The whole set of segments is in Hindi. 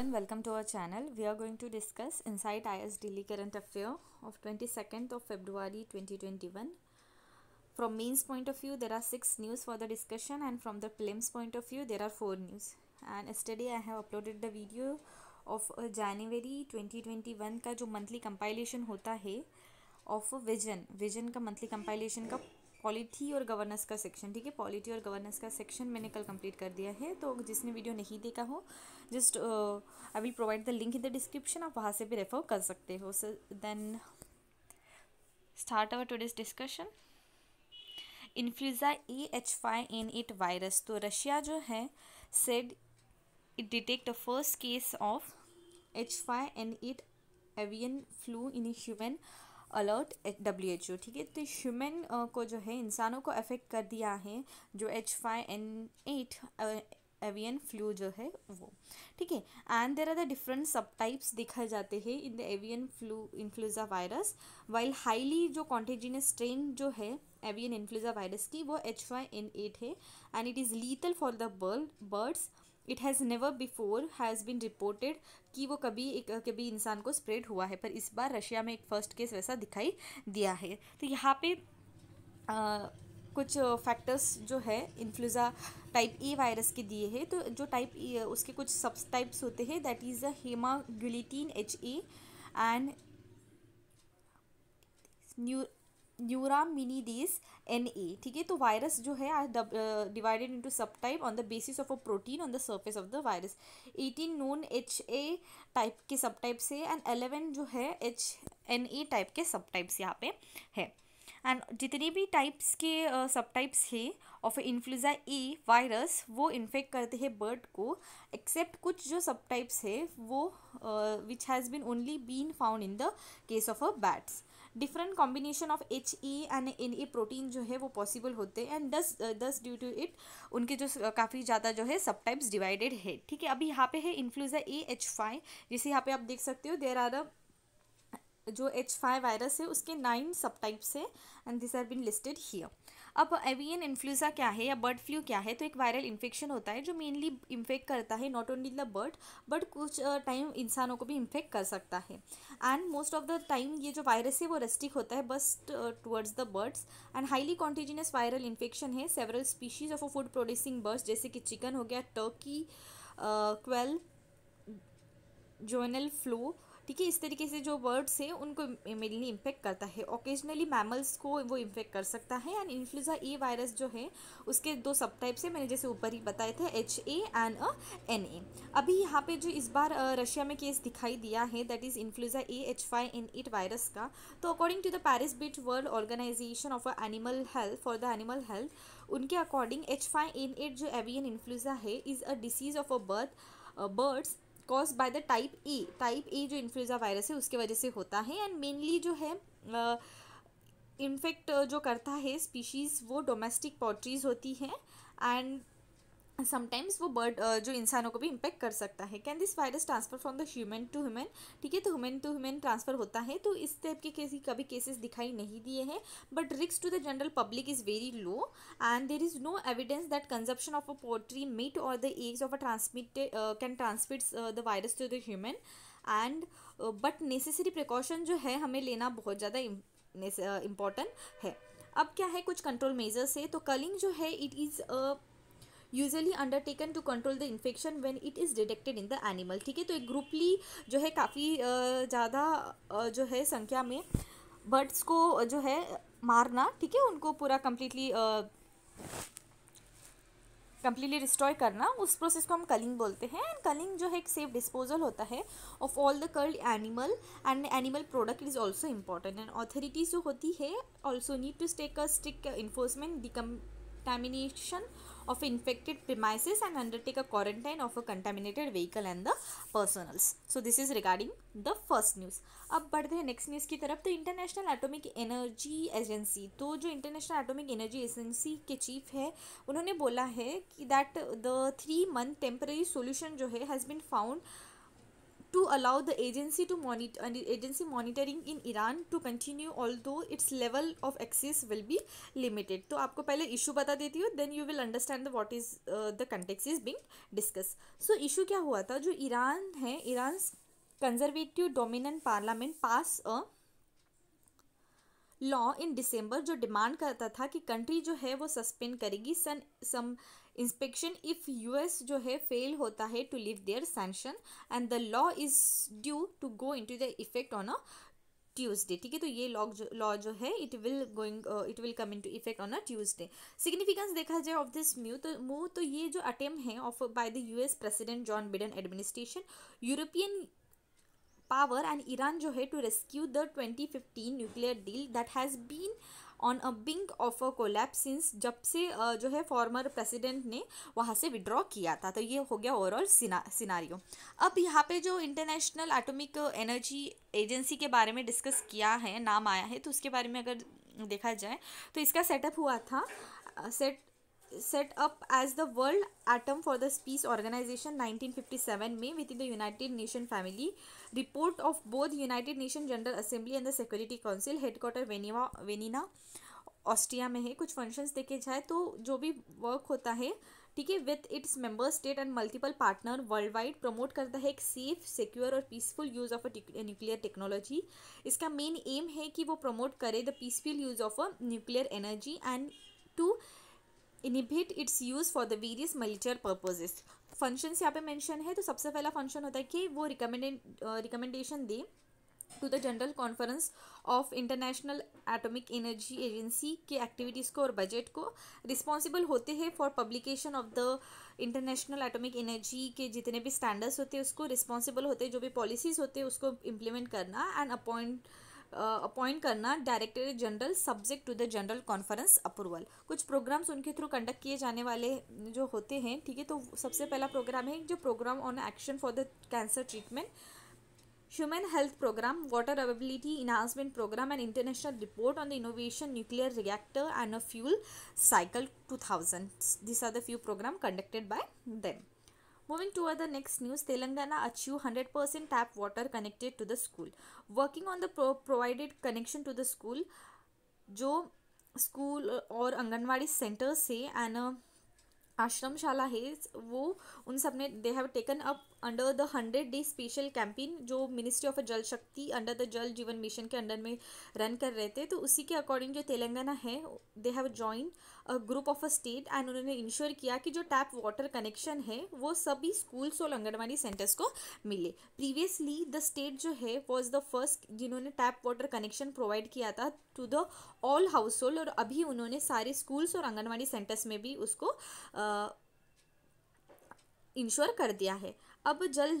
Everyone welcome to our channel we are going to discuss Insights daily current affair of twenty second of February twenty twenty one from mains point of view there are six news for the discussion and from the prelims point of view there are four news and study I have uploaded the video of January twenty twenty one का जो मंथली कंपाइलेशन होता है ऑफ विजन विजन का मंथली कंपाइलेशन का पॉलिटी और गवर्नेंस का सेक्शन ठीक है पॉलिटी और गवर्नेंस का सेक्शन मैंने कल कंप्लीट कर दिया है तो जिसने वीडियो नहीं देखा हो just I will provide the link in the description आप वहाँ से भी रेफर कर सकते हो so then start our today's discussion influenza A H five N eight virus तो रशिया जो है said it detect the first case of H five N eight avian flu in human alert W H O ठीक है तो ह्यूमन uh, को जो है इंसानों को अफेक्ट कर दिया है जो H five N eight avian flu जो है वो ठीक है and there are the different sub types दिखाए जाते हैं in the avian flu influenza virus while highly जो कॉन्टेजिनियस स्ट्रेन जो है एवियन इन्फ्लुजा वायरस की वो एच फाइव एन एट है and it is lethal for the bird birds it has never before has been reported कि वो कभी एक कभी इंसान को स्प्रेड हुआ है पर इस बार रशिया में एक फर्स्ट केस वैसा दिखाई दिया है तो यहाँ पे आ, कुछ फैक्टर्स जो है इन्फ्लुज़ा टाइप ए वायरस के दिए हैं तो जो टाइप ए उसके कुछ सब टाइप्स होते हैं that is the haemagglutinin H A and new neuraminidase N A ठीक है तो वायरस जो है divided into sub type on the basis of a protein on the surface of the virus eighteen known H A type के सब टाइप से एंड एलेवन जो है एच एन ए टाइप के सब टाइप्स यहाँ पे है एंड जितने भी टाइप्स के सब टाइप्स है ऑफ इन्फ्लुजा ए वायरस वो इन्फेक्ट करते हैं बर्ड को एक्सेप्ट कुछ जो सब टाइप्स है वो which has been only been found in the case of a bats different combination of H E and N A protein जो है वो पॉसिबल होते हैं एंड दस दस ड्यू टू इट उनके जो uh, काफ़ी ज़्यादा जो है सब टाइप्स डिवाइडेड है ठीक है अभी यहाँ पे है इन्फ्लूजा ए एच फाइव जिसे यहाँ पे आप देख सकते हो देर आर अ जो एच फाइव वायरस है उसके नाइन सब टाइप्स है and this are been listed here अब एवियन इन्फ्लूजा क्या है या बर्ड फ्लू क्या है तो एक वायरल इन्फेक्शन होता है जो मेनली इन्फेक्ट करता है not only the bird but कुछ टाइम इंसानों को भी इन्फेक्ट कर सकता है and most of the time ये जो वायरस है वो रेस्टिक होता है बस towards the birds and highly contagious viral infection है several species of a food producing birds जैसे कि चिकन हो गया टर्की क्वेल जोनल फ्लू ठीक है इस तरीके से जो वर्ड्स हैं उनको मेनली इम्पेक्ट करता है ओकेजनली मैमल्स को वो इम्पेक्ट कर सकता है एंड इन्फ्लुजा ए वायरस जो है उसके दो सब टाइप्स है मैंने जैसे ऊपर ही बताए थे H A and a N A अभी यहाँ पे जो इस बार रशिया में केस दिखाई दिया है that is influenza A H five N eight virus का तो according to the Paris bit World Organisation of a animal health for the animal health उनके according H five N eight जो एवियन इन्फ्लुजा है is a disease of a birth birds cause by the type A type A जो इन्फ्लुजा वायरस है उसके वजह से होता है एंड मेनली जो है इन्फेक्ट uh, जो करता है स्पीशीज़ वो डोमेस्टिक पोट्रीज़ होती हैं एंड समटाइम्स वो बर्ड जो इंसानों को भी इम्पेक्ट कर सकता है can this virus transfer from the human to human ठीक है तो ह्यूमन टू ह्यूमन ट्रांसफर होता है तो इस टाइप के केस कभी केसेस दिखाई नहीं दिए हैं but risk to the general public is very low and there is no evidence that consumption of a poultry meat और the eggs of a transmitted can transmit the virus to the human and but necessary precaution जो है हमें लेना बहुत ज़्यादा इम्पॉर्टेंट है अब क्या है कुछ कंट्रोल मेजर्स है तो कलिंग जो है it is usually undertaken to control the infection when it is detected in the animal ठीक है तो एक ग्रुपली जो है काफ़ी ज़्यादा जो है संख्या में बर्ड्स को जो है मारना ठीक है उनको पूरा कम्प्लीटली कम्प्लीटली डिस्ट्रॉय करना उस प्रोसेस को हम कलिंग बोलते हैं एंड कलिंग जो है एक सेफ डिस्पोजल होता है of all the culled animal and animal product is also important and authorities जो होती है also need to stake a strict enforcement decontamination of infected premises and undertake a quarantine of a contaminated vehicle and the personals. So this is regarding the first news अब बढ़ते हैं नेक्स्ट न्यूज़ की तरफ तो इंटरनेशनल एटॉमिक एनर्जी एजेंसी तो जो इंटरनेशनल एटॉमिक एनर्जी एजेंसी के चीफ है उन्होंने बोला है कि that the three month temporary solution जो है has been found to allow the agency to monitor and agency monitoring in Iran to continue although its level of access will be limited to aapko pehle issue bata deti hu then you will understand the what is uh, the context is being discussed so issue kya hua tha jo iran hai iran's conservative dominant parliament pass a law in December जो डिमांड करता था कि कंट्री जो है वो सस्पेंड करेगी सन some inspection if U S जो है फेल होता है टू लिव their sanction and the law is due to go to the effect on a Tuesday ठीक है तो ये लॉ जो लॉ जो है it will going it will come in to effect on a Tuesday significance देखा जाए ऑफ दिस म्यू तो मूव तो ये जो अटेम है of by the S president John Biden administration European power and Iran जो है to rescue the twenty fifteen nuclear deal that has been on a brink of a collapse since जब से जो है फॉर्मर प्रेसिडेंट ने वहाँ से विड्रॉ किया था तो ये हो गया ओवरऑल सिनारियो अब यहाँ पे जो इंटरनेशनल एटॉमिक एनर्जी एजेंसी के बारे में डिस्कस किया है नाम आया है तो उसके बारे में अगर देखा जाए तो इसका सेटअप हुआ था set set up as the World Atom for the Peace Organization 1957 में within the United Nations family. Report of both United Nations General Assembly and the Security Council headquarter Venina, Venina Austria में है कुछ फंक्शंस देखे जाए तो जो भी वर्क होता है ठीक है with its member state and multiple partner world wide promote करता है एक सेफ सिक्योर और peaceful use of a nuclear technology इसका मेन एम है कि वो प्रमोट करे the peaceful use of a nuclear energy and to inhibit its use for the various military purposes function यहाँ पे मैंशन है तो सबसे पहला फंक्शन होता है कि वो रिकमेंडेड रिकमेंडेशन दे to the general Conference of International Atomic Energy Agency के एक्टिविटीज़ को और बजट को रिस्पॉन्सिबल होते हैं for publication of the International Atomic Energy के जितने भी स्टैंडर्ड्स होते हैं उसको रिस्पॉन्सिबल होते हैं जो भी पॉलिसीज़ होते हैं उसको इम्प्लीमेंट करना एंड अपॉइंट अपॉइंट करना director general subject to the general conference approval कुछ प्रोग्राम्स उनके थ्रू कंडक्ट किए जाने वाले जो होते हैं ठीक है तो सबसे पहला प्रोग्राम है जो programme on action for the cancer treatment human health programme water availability enhancement programme and international report on the innovation nuclear reactor and a fuel cycle two thousand this are the few programme conducted by them Moving toward the next news, Telangana achieved 100% tap water connected to the school. Working on the pro provided connection to the school, जो स्कूल और आंगनवाड़ी सेंटर से एंड शाला है वो उन सब ने they have taken up under the hundred day special campaign जो ministry of Jal Shakti under the जल जीवन मिशन के अंडर में रन कर रहे थे तो उसी के अकॉर्डिंग जो तेलंगाना है they have join a group of a state and उन्होंने इंश्योर किया कि जो टैप वाटर कनेक्शन है वो सभी स्कूल्स और आंगनबाड़ी सेंटर्स को मिले प्रीवियसली द स्टेट जो है वॉज द फर्स्ट जिन्होंने टैप वाटर कनेक्शन प्रोवाइड किया था to the all household और अभी उन्होंने सारे स्कूल्स और आंगनबाड़ी सेंटर्स में भी उसको इंश्योर कर दिया है अब जल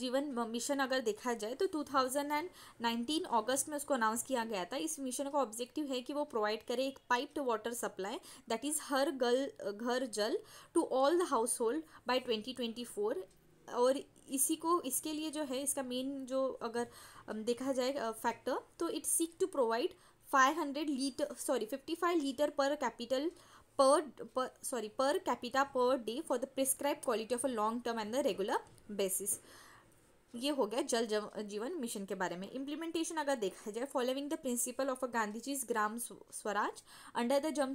जीवन मिशन अगर देखा जाए तो 2019 अगस्त में उसको अनाउंस किया गया था इस मिशन का ऑब्जेक्टिव है कि वो प्रोवाइड करे एक piped water supply that is Har गल Ghar Jal to all the household by twenty और इसी को इसके लिए जो है इसका मेन जो अगर देखा जाए फैक्टर तो it seek to provide 500 litre sorry 55 litre per capita per, per sorry per capita per day for the prescribed quality of a long term and the regular basis ये हो गया जल जीवन मिशन के बारे में इम्प्लीमेंटेशन अगर देखा जाए following the principle of a Gandhi ji's Gram Swaraj under the जम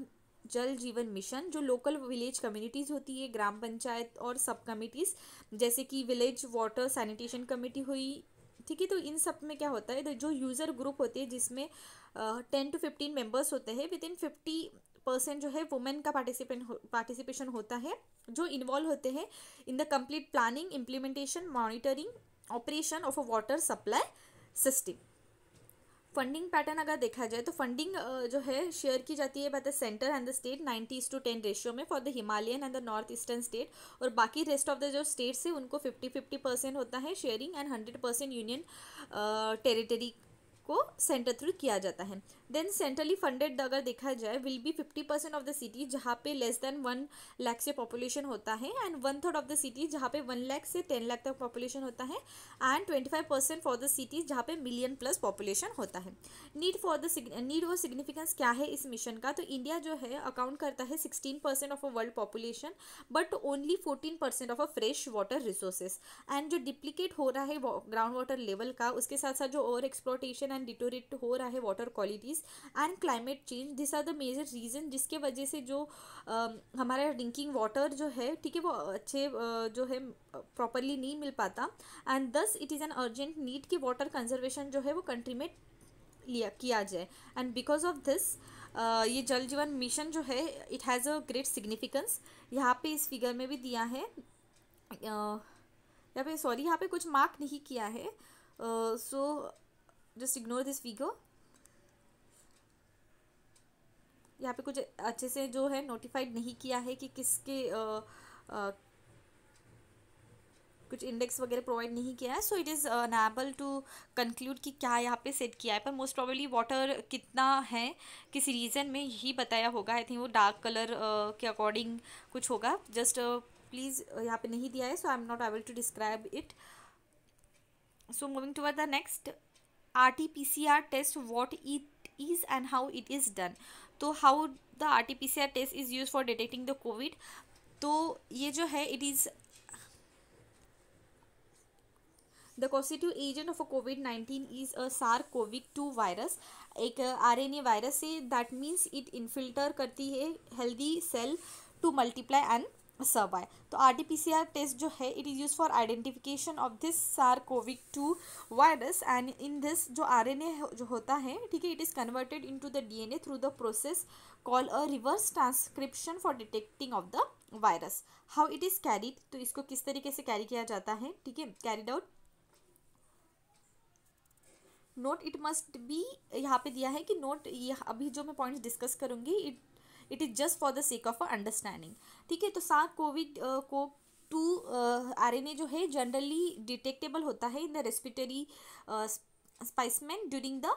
जल जीवन मिशन जो लोकल विलेज कम्युनिटीज़ होती है ग्राम पंचायत और सब कमिटीज़ जैसे कि विलेज वाटर सैनिटेशन कमेटी हुई ठीक है तो इन सब में क्या होता है तो जो यूज़र ग्रुप होते हैं जिसमें टेन टू फिफ्टीन मेंबर्स होते हैं विद इन फिफ्टी परसेंट जो है वुमेन का पार्टिसिपेंट हो, पार्टिसिपेशन होता है जो इन्वॉल्व होते हैं in the complete planning implementation monitoring operation of a water supply system funding pattern अगर देखा जाए तो फंडिंग जो है शेयर की जाती है by the centre and the state ninety to ten ratio में for the Himalayan and the north eastern state और बाकी रेस्ट ऑफ द जो स्टेट्स है उनको फिफ्टी फिफ्टी परसेंट होता है sharing and hundred percent union territory को सेंटर थ्रू किया जाता है देन सेंट्रली फंडेड अगर देखा जाए will be fifty percent of the city जहाँ पे लेस देन वन लाख से पॉपुलेशन होता है and one third of the city जहाँ पे वन लाख से टेन लाख तक पॉपुलेशन होता है and twenty five percent for the cities जहाँ पे मिलियन प्लस पॉपुलेशन होता है नीड फॉर द नीड और सिग्निफिकेंस क्या है इस मिशन का तो इंडिया जो है अकाउंट करता है sixteen percent of a world population but only fourteen percent of a fresh water resources and जो डिप्लीकेट हो रहा है ग्राउंड वाटर लेवल का उसके साथ साथ जो ओवर एक्सप्लोटेशन एंड डिटोरेट हो रहा है water qualities diseases and climate change this are the major reason जिसके वजह से जो आ, हमारा ड्रिंकिंग वाटर जो है ठीक है वो अच्छे जो है प्रॉपरली नहीं मिल पाता and thus it is an urgent need कि वाटर कंजर्वेशन जो है वो कंट्री में लिया किया जाए एंड बिकॉज ऑफ दिस ये जल जीवन मिशन जो है it has a great significance यहाँ पे इस फिगर में भी दिया है यहाँ पे सॉरी यहाँ पे कुछ मार्क नहीं किया है so just ignore this figure यहाँ पे कुछ अच्छे से जो है नोटिफाइड नहीं किया है कि किसके आ, आ, कुछ इंडेक्स वगैरह प्रोवाइड नहीं किया है so it is unable to conclude कि क्या यहाँ पे सेट किया है पर मोस्ट प्रॉबली वाटर कितना है किस रीज़न में ही बताया होगा आई थिंक वो डार्क कलर uh, के अकॉर्डिंग कुछ होगा जस्ट प्लीज़ uh, uh, यहाँ पे नहीं दिया है so I am not able to describe it so moving to the next R T P C R test what it is and how it is done तो how the R T P C R test is use for detecting the covid तो ये जो है it is the constituent agent of a covid nineteen is a SARS covid two virus एक आर एन ए वायरस है दैट मीन्स इट इन्फिल्टर करती है healthy cell to multiply and सब आए तो R T P C R test जो है it is use for identification of this SARS covid two virus and in this जो आर एन ए जो होता है ठीक है it is converted into the D N A through the process call a reverse transcription for detecting of the virus how it is carried तो इसको किस तरीके से कैरी किया जाता है ठीक है carried out note it must be यहाँ पे दिया है कि नोट ये अभी जो मैं पॉइंट्स डिस्कस करूँगी it it is just for the sake of understanding ठीक है तो सार कोविड को टू आर ए जो है जनरली डिटेक्टेबल होता है in the respiratory specimen during the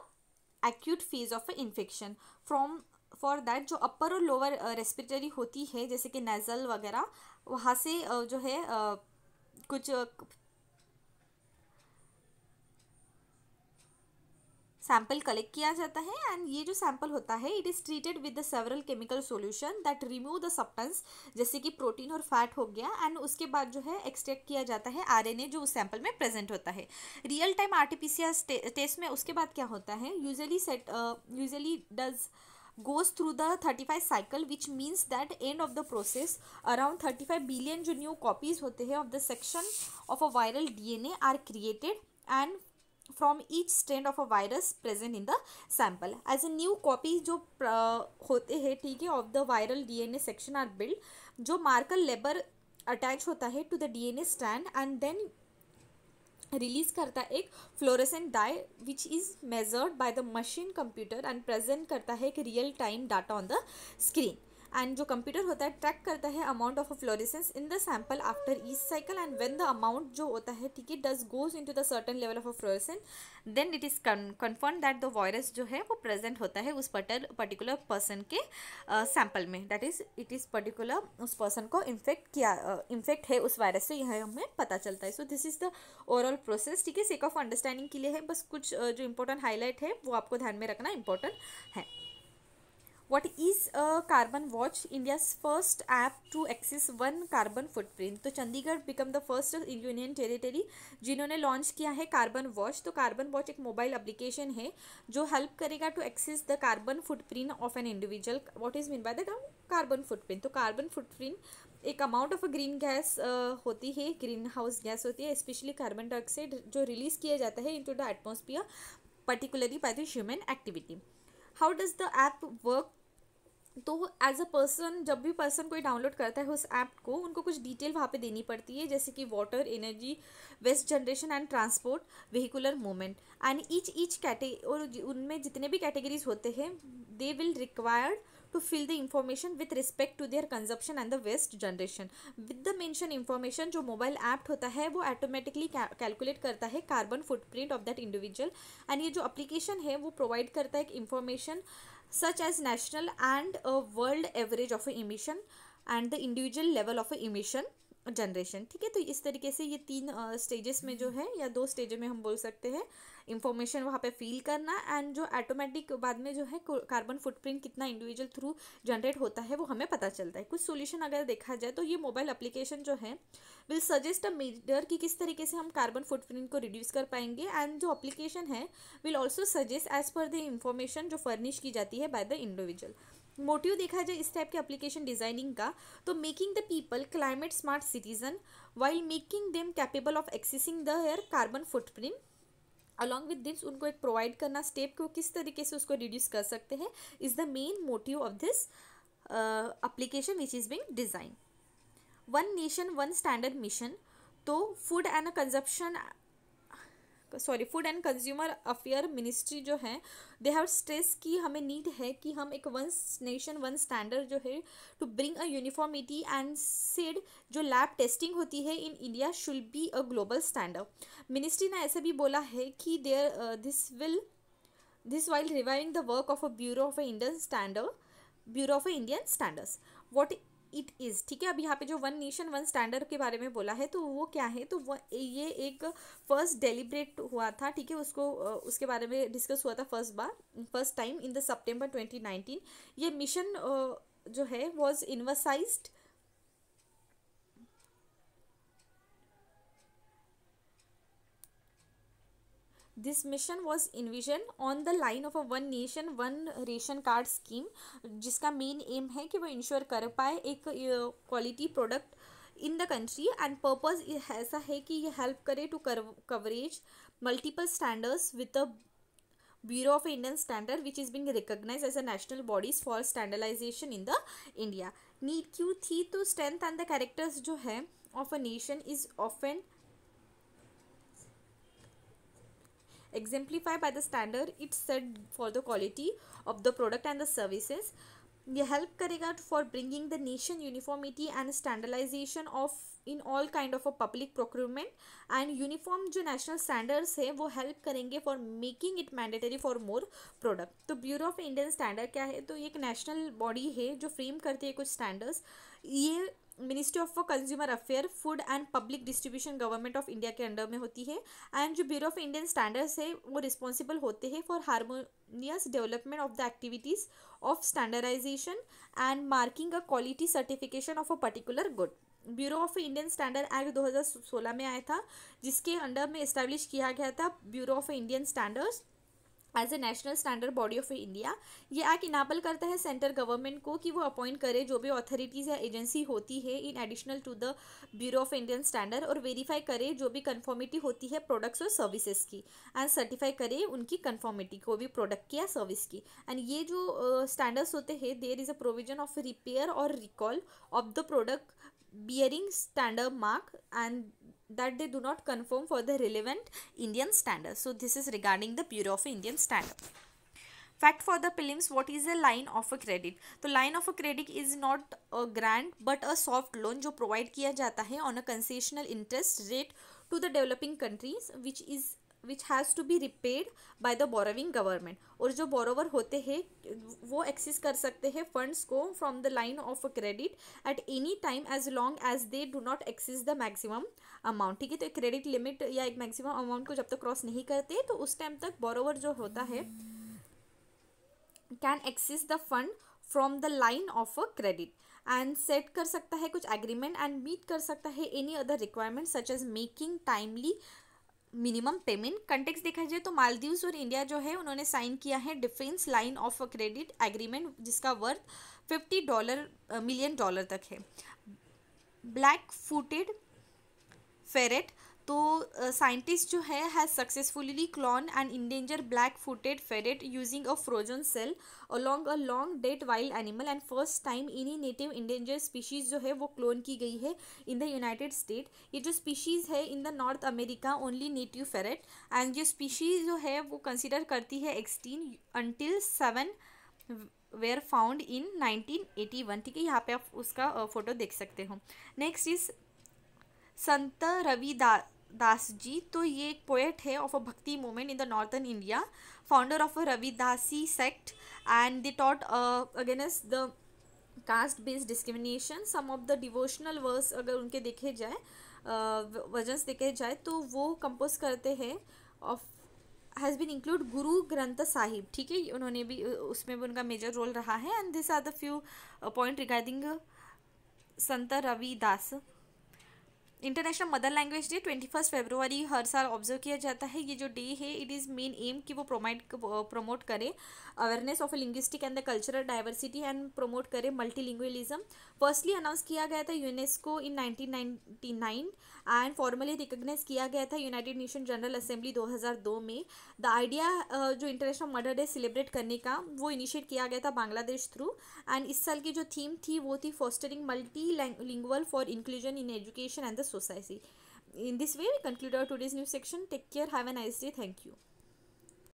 acute phase of a infection from for that जो अपर और लोअर रेस्पिटरी होती है जैसे कि नेज़ल वगैरह वहाँ से जो है कुछ सैंपल कलेक्ट किया जाता है एंड ये जो सैंपल होता है it is treated with the several chemical solution that remove the substance जैसे कि प्रोटीन और फैट हो गया एंड उसके बाद जो है एक्सट्रैक्ट किया जाता है आरएनए जो उस सैंपल में प्रेजेंट होता है रियल टाइम आरटीपीसीआर टेस्ट में उसके बाद क्या होता है usually set usually does goes through the 35 cycle which means that end of the process around 35 billion जो new copies होते हैं of the section of a viral DNA are created and from each strand of a virus present in the sample as a new copy जो होते हैं ठीक है of the viral D N A section are build जो मार्कर लेबर अटैच होता है to the D N A strand and then release करता है एक fluorescent dye which is measured by the machine computer and present करता है एक real time data on the screen and जो कंप्यूटर होता है ट्रैक करता है amount of fluorescence in the sample after each cycle and when the amount जो होता है ठीक है does goes into the certain level of fluorescence then it is confirm that the virus जो है वो प्रेजेंट होता है उस पर्टिकुलर पर्सन के सैम्पल uh, में that is it is particular उस पर्सन को इन्फेक्ट किया इन्फेक्ट uh, है उस वायरस से यह हमें पता चलता है so this is the overall process ठीक है सेक ऑफ अंडरस्टैंडिंग के लिए है बस कुछ uh, जो इंपॉर्टेंट हाईलाइट है वो आपको ध्यान में रखना इंपॉर्टेंट है what is a carbon watch india's first app to access one carbon footprint तो Chandigarh become the first union territory जिन्होंने लॉन्च किया है कार्बन वॉच तो कार्बन वॉच एक मोबाइल एप्लीकेशन है जो हेल्प करेगा to access the carbon footprint of an individual what is mean by the carbon footprint तो कार्बन फुटप्रिंट एक अमाउंट ऑफ ग्रीन गैस होती है ग्रीन हाउस गैस होती है स्पेशली कार्बन डाइऑक्साइड जो रिलीज किया जाता है into the atmosphere particularly by the human activity how does the app work तो एज अ पर्सन जब भी पर्सन कोई डाउनलोड करता है उस ऐप को उनको कुछ डिटेल वहाँ पे देनी पड़ती है जैसे कि water energy waste generation and transport vehicular movement and each each category और उनमें जितने भी कैटेगरीज होते हैं they will required to fill the information with respect to their consumption and the waste generation with the mention information जो मोबाइल ऐप होता है वो ऑटोमेटिकली कैलकुलेट करता है carbon footprint of that individual and ये जो अप्लीकेशन है वो प्रोवाइड करता है एक information such as national and a world average of emission and the individual level of emission generation ठीक है तो इस तरीके से ये तीन स्टेजेस में जो है या दो स्टेज में हम बोल सकते हैं इंफॉर्मेशन वहाँ पे फील करना एंड जो ऑटोमेटिक बाद में जो है कार्बन फुटप्रिंट कितना इंडिविजुअल थ्रू जनरेट होता है वो हमें पता चलता है कुछ सोल्यूशन अगर देखा जाए तो ये मोबाइल अप्लीकेशन जो है विल सजेस्ट अ मीडर कि किस तरीके से हम कार्बन फुटप्रिंट को रिड्यूस कर पाएंगे एंड जो अप्लीकेशन है will also suggest as per the information जो फर्निश की जाती है बाय द इंडिविजुअल मोटिव देखा जाए इस टाइप के एप्लीकेशन डिजाइनिंग का तो making the people climate smart citizen while making them capable of accessing the their carbon footprint along with this उनको एक प्रोवाइड करना स्टेप को किस तरीके से उसको रिड्यूस कर सकते हैं is the main motive of this application which is being design one nation one standard mission तो food and consumption sorry food and consumer affair ministry जो है दे हैव स्ट्रेस की हमें नीड है कि हम एक वन नेशन वन स्टैंडर्ड जो है to bring a uniformity and said जो लैब टेस्टिंग होती है in India should be a global standard ministry ने ऐसे भी बोला है कि there this will this while reviving the work of a bureau of a Indian standard bureau of a Indian standards what it is ठीक है अब यहाँ पे जो वन नेशन वन स्टैंडर्ड के बारे में बोला है तो वो क्या है तो वो ये एक फर्स्ट डेलीब्रेट हुआ था ठीक है उसको उसके बारे में डिस्कस हुआ था फर्स्ट बार first time in the September twenty nineteen ये मिशन जो है was envisaged this mission was envision on the line of a one nation one ration card scheme जिसका मेन एम है कि वो इंश्योर कर पाए एक quality product in the country and purpose ऐसा है कि ये हेल्प करे to coverage multiple standards with a bureau of Indian standard which is Bing recognise as a national bodies for standardisation in the India नीट क्यू थी तो स्ट्रेंथ एंड द कैरेक्टर्स जो है of a nation is of and exemplify by the standard it's set for the quality of the product and the services ये हेल्प करेगा for bringing the nation uniformity and standardisation of in all kind of a public procurement and uniform जो नेशनल स्टैंडर्ड्स है वो हेल्प करेंगे for making it mandatory for more product तो ब्यूरो ऑफ इंडियन स्टैंडर्ड क्या है तो एक नेशनल बॉडी है जो फ्रेम करती है कुछ स्टैंडर्ड्स ये ministry of consumer affair food and public distribution government of India के अंडर में होती है एंड जो ब्यूरो ऑफ इंडियन स्टैंडर्ड्स है वो रिस्पॉन्सिबल होते हैं for harmonious development of the activities of standardisation and marking a quality certification of a particular good bureau of Indian standard act 2016 में आया था जिसके अंडर में इस्टेब्लिश किया गया था bureau of Indian standards as a national standard body of India ये एक्ट इनाबल करता है सेंटर गवर्नमेंट को कि वो अपॉइंट करे जो भी अथॉरिटीज़ या एजेंसी होती है in additional to the bureau of Indian standard और वेरीफाई करे जो भी कन्फॉर्मिटी होती है प्रोडक्ट्स और सर्विसेज की एंड सर्टिफाई करे उनकी कन्फॉर्मिटी को भी प्रोडक्ट की या सर्विस की एंड ये जो स्टैंडर्ड्स uh, होते हैं there is a provision of repair और recall of the product bearing standard mark and that they do not conform for the relevant Indian standard. So this is regarding the Bureau of Indian Standard. Fact for the prelims, what is a line of a credit? The line of a credit is not a grant but a soft loan which provide provided on a concessional interest rate to the developing countries which is which has to be repaid by the borrowing government और जो बोरोवर होते हैं वो एक्सेस कर सकते हैं फंड्स को from the line of credit at any time as long as they do not access the maximum amount ठीक है तो एक क्रेडिट लिमिट या एक मैक्सिमम अमाउंट को जब तक तो क्रॉस नहीं करते तो उस टाइम तक बोरोवर जो होता है can access the fund from the line of a credit and set कर सकता है कुछ एग्रीमेंट एंड मीट कर सकता है any other requirement such as making timely minimum payment context देखा जाए तो मालदीव्स और इंडिया जो है उन्होंने साइन किया है defence line of credit agreement जिसका worth fifty dollar million dollar तक है ब्लैक फूटेड फेरेट तो साइंटिस्ट uh, जो है has successfully clone and endanger black footed ferret using a frozen cell along a long dead wild animal and first time इन्हीं नेटिव इंडेंजर स्पीशीज़ जो है वो क्लोन की गई है इन द यूनाइटेड स्टेट ये जो स्पीशीज़ है in the North America only native ferret and जो स्पीशीज़ जो है वो कंसिडर करती है extinct until seven were found in 1981 ठीक है यहाँ पे आप उसका फ़ोटो देख सकते हो नेक्स्ट इज़ संत रविदास दास जी तो ये एक पोएट है of a bhakti movement in the northern India founder of a Ravidasi sect and they taught against the caste based discrimination some of the devotional verse अगर उनके देखे जाए uh, वजन्स देखे जाए तो वो कंपोज करते हैं ऑफ हैज़ बीन इंक्लूड गुरु ग्रंथ साहिब ठीक है उन्होंने भी उसमें भी उनका मेजर रोल रहा है and this are the few point regarding Sant Ravidas international mother language day twenty first February हर साल ऑब्जर्व किया जाता है ये जो डे है इट इज़ मेन एम कि वो प्रोमाइड प्रमोट करे awareness of linguistic and the cultural diversity and promote करे मल्टीलिंग्वलिज्म फर्स्टली अनाउंस किया गया था UNESCO in nineteen and formally recognise किया गया था यूनाइटेड नेशन जनरल असेंबली दो में द आइडिया जो इंटरनेशनल मदर डे सेलिब्रेट करने का वो इनिशिएट किया गया था बांग्लादेश थ्रू एंड इस साल की जो थीम थी वो थी fostering multi for inclusion in education and the society. In this way, we conclude our today's news section. Take care. Have a nice day. Thank you.